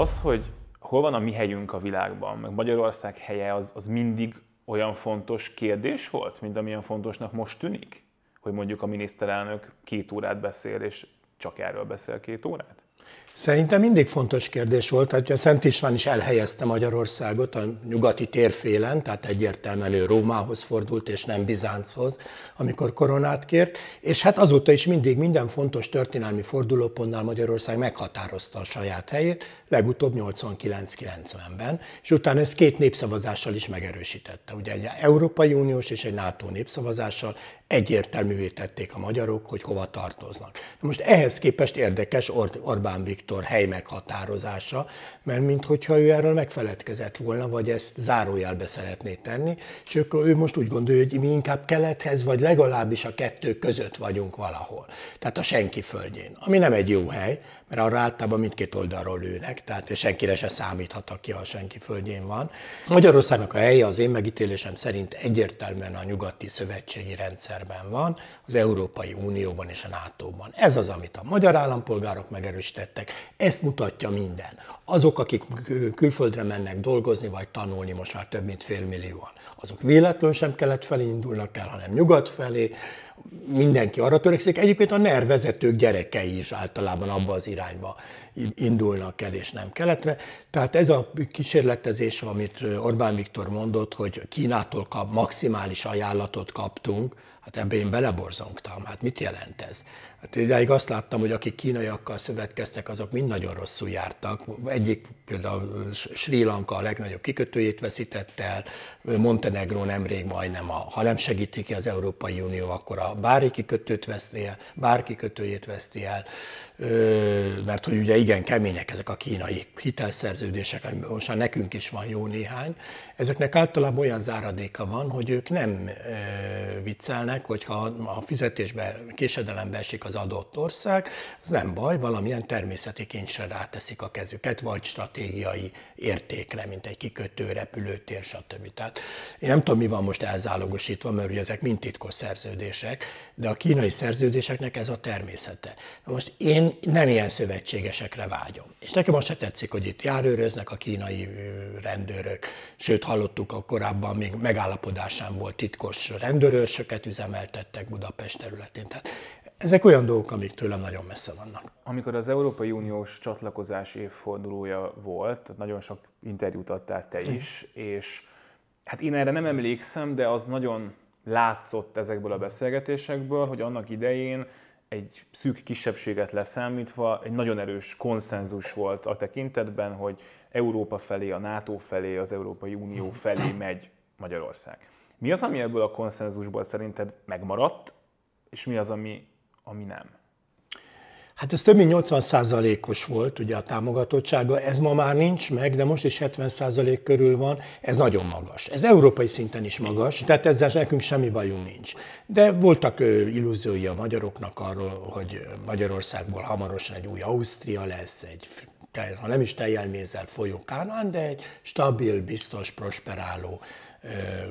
Az, hogy hol van a mi helyünk a világban, meg Magyarország helye, az, az mindig olyan fontos kérdés volt, mint amilyen fontosnak most tűnik? Hogy mondjuk a miniszterelnök két órát beszél, és csak erről beszél két órát? Szerintem mindig fontos kérdés volt, tehát hogy a Szent István is elhelyezte Magyarországot a nyugati térfélen, tehát egyértelműen ő Rómához fordult, és nem Bizánchoz, amikor koronát kért, és hát azóta is mindig minden fontos történelmi fordulópontnál Magyarország meghatározta a saját helyét, legutóbb 89-90-ben, és utána ez két népszavazással is megerősítette. Ugye egy Európai Uniós és egy NATO népszavazással egyértelművé tették a magyarok, hogy hova tartoznak. Most ehhez képest érdekes Orbán Orbán Viktor hely meghatározása, mert minthogyha ő erről megfeledkezett volna, vagy ezt zárójelbe szeretné tenni, és ő, ő most úgy gondolja, hogy mi inkább kelethez, vagy legalábbis a kettő között vagyunk valahol. Tehát a senki földjén, ami nem egy jó hely, mert arra általában mindkét oldalról lőnek, tehát senkire se számíthat, aki a senki földjén van. Magyarországnak a helye az én megítélésem szerint egyértelműen a nyugati szövetségi rendszerben van, az Európai Unióban és a NATO-ban. Ez az, amit a magyar állampolgárok megerősítettek, ezt mutatja minden. Azok, akik külföldre mennek dolgozni vagy tanulni, most már több mint félmillióan, azok véletlenül sem kelet felé indulnak el, hanem nyugat felé, mindenki arra törekszik. Egyébként a NER vezetők gyerekei is általában abba az irányba indulnak el, és nem keletre. Tehát ez a kísérletezés, amit Orbán Viktor mondott, hogy Kínától kap, maximális ajánlatot kaptunk, Hát ebbe én beleborzongtam, hát mit jelent ez? Hát idáig azt láttam, hogy akik kínaiakkal szövetkeztek, azok mind nagyon rosszul jártak. Egyik például Sri Lanka a legnagyobb kikötőjét veszített el, Montenegro nemrég majdnem, a, ha nem segíti ki az Európai Unió, akkor a bári kikötőt veszti el, bár kikötőjét veszti el, mert hogy ugye igen kemények ezek a kínai hitelszerződések, most már nekünk is van jó néhány. Ezeknek általában olyan záradéka van, hogy ők nem viccelnek, meg, hogyha a fizetésben késedelembe esik az adott ország, az nem baj, valamilyen természeti kincsre ráteszik a kezüket, vagy stratégiai értékre, mint egy kikötő, repülőtér, stb. Tehát én nem tudom, mi van most elzálogosítva, mert ugye ezek mind titkos szerződések, de a kínai szerződéseknek ez a természete. Most én nem ilyen szövetségesekre vágyom. És nekem most se tetszik, hogy itt járőröznek a kínai rendőrök, sőt hallottuk a korábban még megállapodásán volt titkos rendőrösöket üzem üzemeltettek Budapest területén. Tehát ezek olyan dolgok, amik tőlem nagyon messze vannak. Amikor az Európai Uniós csatlakozás évfordulója volt, nagyon sok interjút adtál te is, mm. és hát én erre nem emlékszem, de az nagyon látszott ezekből a beszélgetésekből, hogy annak idején egy szűk kisebbséget leszámítva egy nagyon erős konszenzus volt a tekintetben, hogy Európa felé, a NATO felé, az Európai Unió felé megy Magyarország. Mi az, ami ebből a konszenzusból szerinted megmaradt, és mi az, ami, ami nem? Hát ez több mint 80 os volt ugye a támogatottsága, ez ma már nincs meg, de most is 70 százalék körül van, ez nagyon magas. Ez európai szinten is magas, tehát ezzel nekünk semmi bajunk nincs. De voltak illúziói a magyaroknak arról, hogy Magyarországból hamarosan egy új Ausztria lesz, egy ha nem is teljelmézzel folyó Kánán, de egy stabil, biztos, prosperáló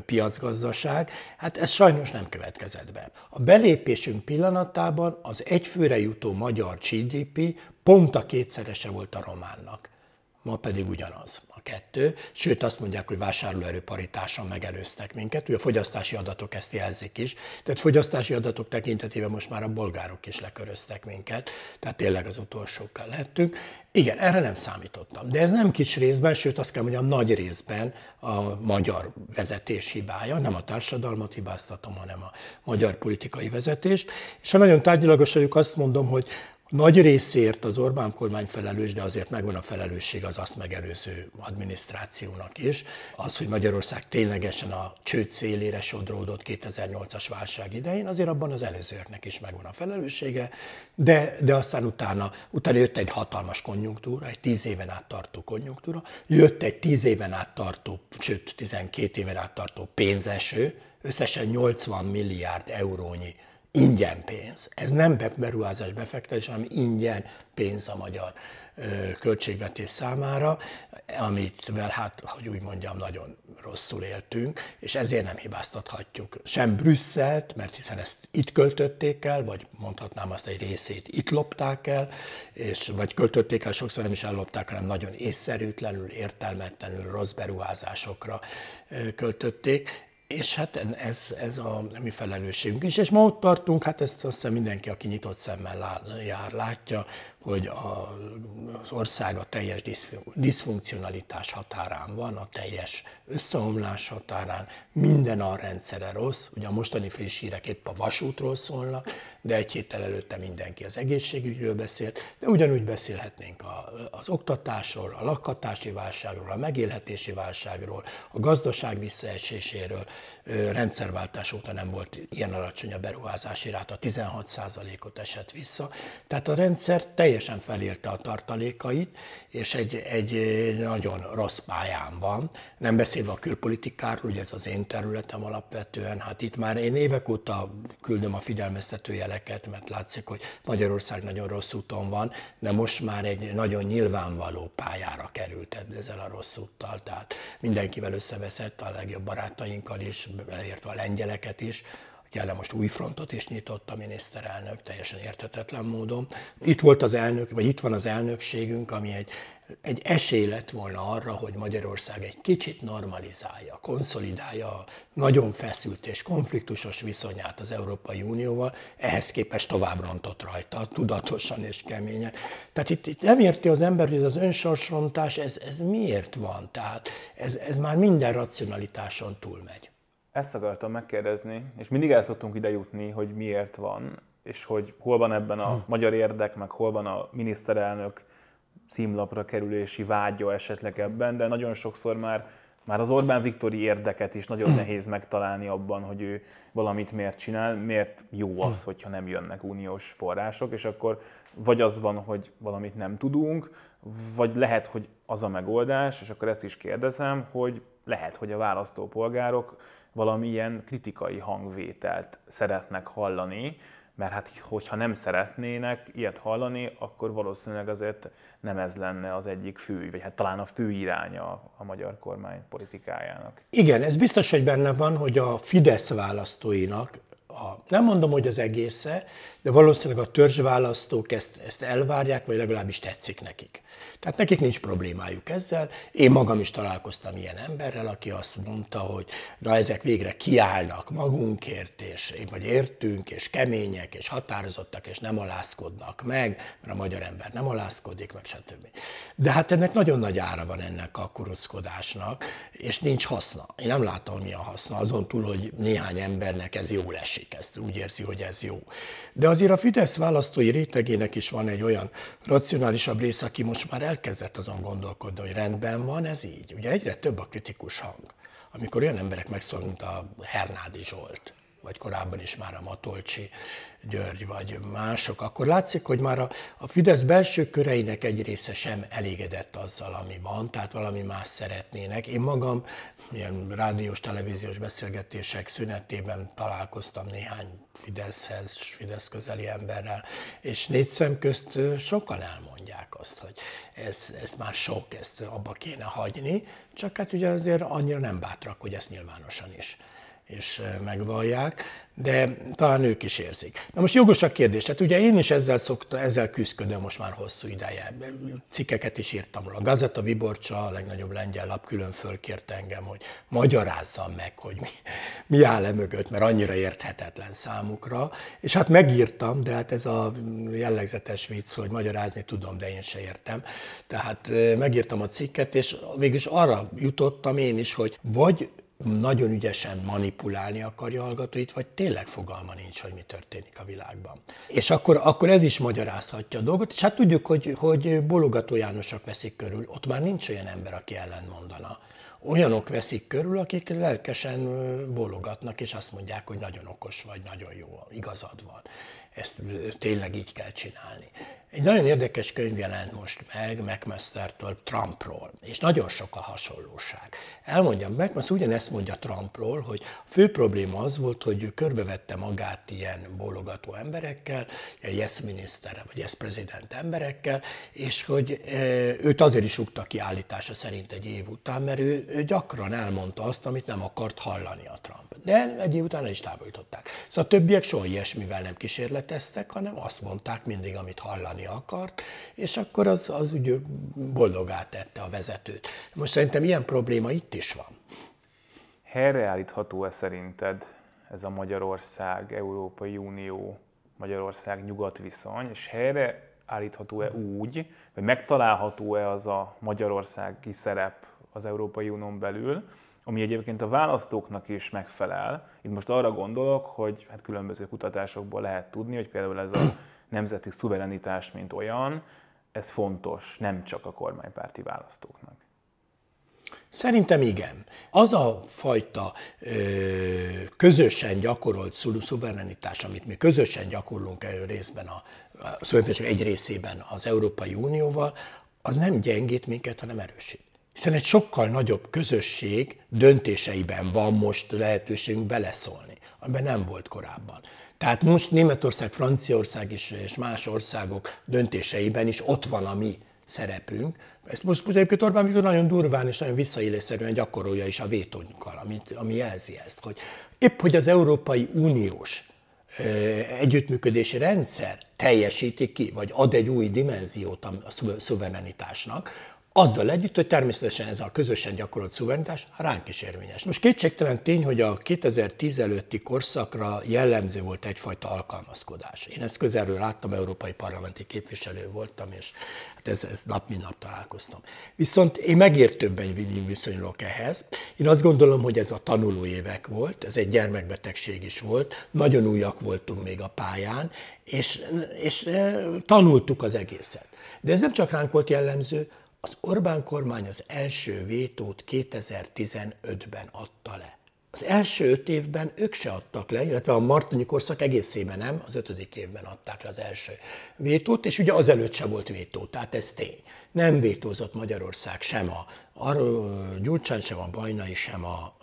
piacgazdaság, hát ez sajnos nem következett be. A belépésünk pillanatában az egyfőre jutó magyar GDP pont a kétszerese volt a románnak ma pedig ugyanaz a kettő. Sőt, azt mondják, hogy vásárlóerő paritáson megelőztek minket, ugye a fogyasztási adatok ezt jelzik is. Tehát fogyasztási adatok tekintetében most már a bolgárok is leköröztek minket, tehát tényleg az utolsókkal lettünk. Igen, erre nem számítottam, de ez nem kis részben, sőt azt kell mondjam, nagy részben a magyar vezetés hibája, nem a társadalmat hibáztatom, hanem a magyar politikai vezetést. És ha nagyon tárgyilagos vagyok, azt mondom, hogy nagy részért az Orbán kormány felelős, de azért megvan a felelősség az azt megelőző adminisztrációnak is. Az, hogy Magyarország ténylegesen a csőd szélére sodródott 2008-as válság idején, azért abban az előzőrnek is megvan a felelőssége, de, de aztán utána, utána jött egy hatalmas konjunktúra, egy 10 éven át tartó konjunktúra, jött egy 10 éven át tartó, sőt 12 éven át tartó pénzeső, összesen 80 milliárd eurónyi ingyen pénz. Ez nem beruházás befektetés, hanem ingyen pénz a magyar költségvetés számára, amitvel hát, hogy úgy mondjam, nagyon rosszul éltünk, és ezért nem hibáztathatjuk sem Brüsszelt, mert hiszen ezt itt költötték el, vagy mondhatnám azt egy részét itt lopták el, és vagy költötték el, sokszor nem is ellopták, hanem nagyon észszerűtlenül, értelmetlenül, rossz beruházásokra költötték, és hát ez, ez a mi felelősségünk is. És ma ott tartunk, hát ezt azt hiszem mindenki, aki nyitott szemmel lá, jár, látja, hogy a, az ország a teljes diszfunkcionalitás határán van, a teljes összeomlás határán, minden a rendszere rossz, ugye a mostani friss hírek épp a vasútról szólnak, de egy héttel előtte mindenki az egészségügyről beszélt, de ugyanúgy beszélhetnénk a, az oktatásról, a lakhatási válságról, a megélhetési válságról, a gazdaság visszaeséséről, rendszerváltás óta nem volt ilyen alacsony a beruházási ráta, 16%-ot esett vissza, tehát a rendszer teljes teljesen felélte a tartalékait, és egy, egy nagyon rossz pályán van. Nem beszélve a külpolitikáról, ugye ez az én területem alapvetően, hát itt már én évek óta küldöm a figyelmeztető jeleket, mert látszik, hogy Magyarország nagyon rossz úton van, de most már egy nagyon nyilvánvaló pályára került ezzel a rossz úttal, tehát mindenkivel összeveszett, a legjobb barátainkkal is, elértve a lengyeleket is, Jelen most új frontot is nyitott a miniszterelnök, teljesen érthetetlen módon. Itt volt az elnök, vagy itt van az elnökségünk, ami egy, egy esély lett volna arra, hogy Magyarország egy kicsit normalizálja, konszolidálja a nagyon feszült és konfliktusos viszonyát az Európai Unióval, ehhez képest tovább rontott rajta, tudatosan és keményen. Tehát itt, itt nem érti az ember, hogy ez az önsorsrontás, ez, ez miért van? Tehát ez, ez már minden racionalitáson túlmegy. Ezt akartam megkérdezni, és mindig el szoktunk ide jutni, hogy miért van, és hogy hol van ebben a hm. magyar érdek, meg hol van a miniszterelnök címlapra kerülési vágya esetleg ebben, de nagyon sokszor már már az Orbán Viktori érdeket is nagyon hm. nehéz megtalálni abban, hogy ő valamit miért csinál, miért jó hm. az, hogyha nem jönnek uniós források, és akkor vagy az van, hogy valamit nem tudunk, vagy lehet, hogy az a megoldás, és akkor ezt is kérdezem, hogy lehet, hogy a választópolgárok valamilyen kritikai hangvételt szeretnek hallani, mert hát hogyha nem szeretnének ilyet hallani, akkor valószínűleg azért nem ez lenne az egyik fő, vagy hát talán a fő iránya a magyar kormány politikájának. Igen, ez biztos, hogy benne van, hogy a Fidesz választóinak a, nem mondom, hogy az egésze, de valószínűleg a törzsválasztók ezt, ezt elvárják, vagy legalábbis tetszik nekik. Tehát nekik nincs problémájuk ezzel. Én magam is találkoztam ilyen emberrel, aki azt mondta, hogy na ezek végre kiállnak magunkért, és, vagy értünk, és kemények, és határozottak, és nem alázkodnak meg, mert a magyar ember nem alázkodik, meg stb. De hát ennek nagyon nagy ára van ennek a kuruckodásnak, és nincs haszna. Én nem látom, mi a haszna, azon túl, hogy néhány embernek ez jó lesz tessék, ezt úgy érzi, hogy ez jó. De azért a Fidesz választói rétegének is van egy olyan racionálisabb része, aki most már elkezdett azon gondolkodni, hogy rendben van ez így. Ugye egyre több a kritikus hang, amikor olyan emberek megszólal, mint a Hernádi Zsolt, vagy korábban is már a Matolcsi György, vagy mások, akkor látszik, hogy már a, a Fidesz belső köreinek egy része sem elégedett azzal, ami van, tehát valami más szeretnének. Én magam ilyen rádiós, televíziós beszélgetések szünetében találkoztam néhány Fideszhez, Fidesz közeli emberrel, és négy szem közt sokan elmondják azt, hogy ez, ez már sok, ezt abba kéne hagyni, csak hát ugye azért annyira nem bátrak, hogy ezt nyilvánosan is és megvallják, de talán ők is érzik. Na most jogos a kérdés, hát ugye én is ezzel, szokta, ezzel küzdködöm most már hosszú ideje. Cikkeket is írtam róla. Gazeta Viborcsa, a legnagyobb lengyel lap külön fölkért engem, hogy magyarázzam meg, hogy mi, mi áll e mögött, mert annyira érthetetlen számukra. És hát megírtam, de hát ez a jellegzetes vicc, hogy magyarázni tudom, de én se értem. Tehát megírtam a cikket, és végülis arra jutottam én is, hogy vagy nagyon ügyesen manipulálni akarja a hallgatóit, vagy tényleg fogalma nincs, hogy mi történik a világban. És akkor, akkor ez is magyarázhatja a dolgot, és hát tudjuk, hogy, hogy bologató Jánosok veszik körül, ott már nincs olyan ember, aki ellen mondana. Olyanok veszik körül, akik lelkesen bologatnak, és azt mondják, hogy nagyon okos vagy, nagyon jó, igazad van ezt tényleg így kell csinálni. Egy nagyon érdekes könyv jelent most meg McMastertől Trumpról, és nagyon sok a hasonlóság. Elmondjam, McMaster ugyanezt mondja Trumpról, hogy a fő probléma az volt, hogy ő körbevette magát ilyen bólogató emberekkel, ilyen yes miniszterre vagy yes prezident emberekkel, és hogy e, őt azért is rúgta ki állítása szerint egy év után, mert ő, ő gyakran elmondta azt, amit nem akart hallani a Trump. De egy év után el is távolították. Szóval a többiek soha ilyesmivel nem kísérlet tesztek, hanem azt mondták mindig, amit hallani akart, és akkor az, az úgy boldogá tette a vezetőt. Most szerintem ilyen probléma itt is van. Helyreállítható-e szerinted ez a Magyarország, Európai Unió, Magyarország nyugat viszony, és állítható e úgy, vagy megtalálható-e az a magyarországi szerep az Európai Unión belül, ami egyébként a választóknak is megfelel. Itt most arra gondolok, hogy hát különböző kutatásokból lehet tudni, hogy például ez a nemzeti szuverenitás, mint olyan, ez fontos nem csak a kormánypárti választóknak. Szerintem igen. Az a fajta ö, közösen gyakorolt szuverenitás, amit mi közösen gyakorlunk elő részben a, a szövetség egy részében az Európai Unióval, az nem gyengít minket, hanem erősít hiszen egy sokkal nagyobb közösség döntéseiben van most lehetőségünk beleszólni, amiben nem volt korábban. Tehát most Németország, Franciaország is, és más országok döntéseiben is ott van a mi szerepünk. Ezt most, egyébként Orbán Viktor nagyon durván és nagyon visszaélésszerűen gyakorolja is a vétónkkal, ami, ami jelzi ezt, hogy épp hogy az Európai Uniós együttműködési rendszer teljesíti ki, vagy ad egy új dimenziót a szuverenitásnak, azzal együtt, hogy természetesen ez a közösen gyakorolt szuverenitás ránk is érvényes. Most kétségtelen tény, hogy a 2010 előtti korszakra jellemző volt egyfajta alkalmazkodás. Én ezt közelről láttam, európai parlamenti képviselő voltam, és hát ez, ez nap mint nap találkoztam. Viszont én megértőbben viszonylok ehhez. Én azt gondolom, hogy ez a tanuló évek volt, ez egy gyermekbetegség is volt, nagyon újak voltunk még a pályán, és, és eh, tanultuk az egészet. De ez nem csak ránk volt jellemző, az Orbán kormány az első vétót 2015-ben adta le. Az első öt évben ők se adtak le, illetve a Martonyi korszak egészében nem, az ötödik évben adták le az első vétót, és ugye azelőtt se volt vétó, tehát ez tény nem vétózott Magyarország sem a Gyurcsán, sem a Bajnai, sem a,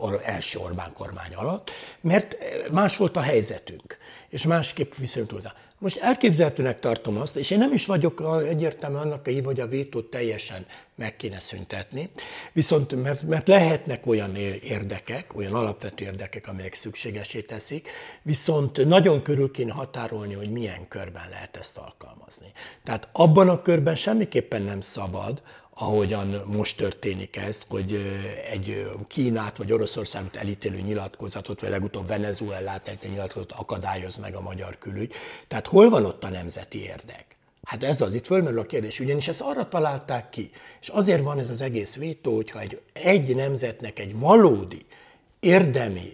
az első Orbán kormány alatt, mert más volt a helyzetünk, és másképp viszont hozzá. Most elképzelhetőnek tartom azt, és én nem is vagyok egyértelmű annak a hív, hogy a vétót teljesen meg kéne szüntetni, viszont mert, mert lehetnek olyan érdekek, olyan alapvető érdekek, amelyek szükségesé teszik, viszont nagyon körül kéne határolni, hogy milyen körben lehet ezt alkalmazni. Tehát abban a körben semmiképpen semmiképpen nem szabad, ahogyan most történik ez, hogy egy Kínát vagy Oroszországot elítélő nyilatkozatot, vagy legutóbb Venezuelát elítélő nyilatkozatot akadályoz meg a magyar külügy. Tehát hol van ott a nemzeti érdek? Hát ez az, itt fölmerül a kérdés, ugyanis ezt arra találták ki. És azért van ez az egész vétó, hogyha egy, egy nemzetnek egy valódi érdemi,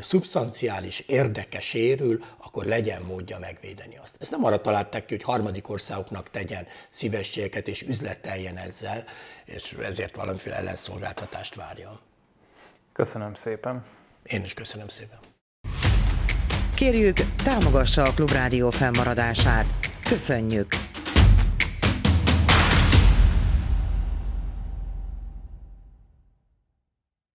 szubstanciális érdeke sérül, akkor legyen módja megvédeni azt. Ezt nem arra találták ki, hogy harmadik országoknak tegyen szívességeket és üzleteljen ezzel, és ezért valamiféle ellenszolgáltatást várjon. Köszönöm szépen. Én is köszönöm szépen. Kérjük, támogassa a Klubrádió fennmaradását. Köszönjük!